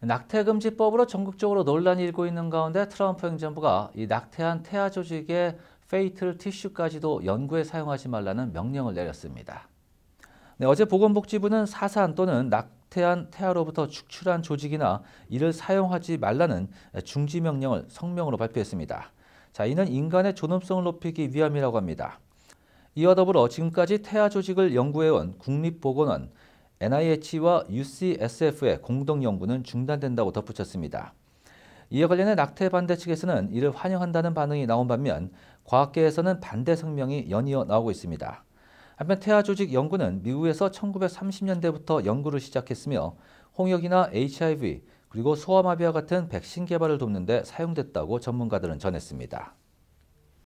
낙태금지법으로 전국적으로 논란이 일고 있는 가운데 트럼프 행정부가 이 낙태한 태아 조직의 페이틀 티슈까지도 연구에 사용하지 말라는 명령을 내렸습니다. 네, 어제 보건복지부는 사산 또는 낙태한 태아로부터 축출한 조직이나 이를 사용하지 말라는 중지 명령을 성명으로 발표했습니다. 자, 이는 인간의 존엄성을 높이기 위함이라고 합니다. 이와 더불어 지금까지 태아 조직을 연구해온 국립보건원, NIH와 UCSF의 공동 연구는 중단된다고 덧붙였습니다. 이에 관련해 낙태 반대 측에서는 이를 환영한다는 반응이 나온 반면 과학계에서는 반대 성명이 연이어 나오고 있습니다. 한편 태아 조직 연구는 미국에서 1930년대부터 연구를 시작했으며 홍역이나 HIV 그리고 소아마비와 같은 백신 개발을 돕는 데 사용됐다고 전문가들은 전했습니다.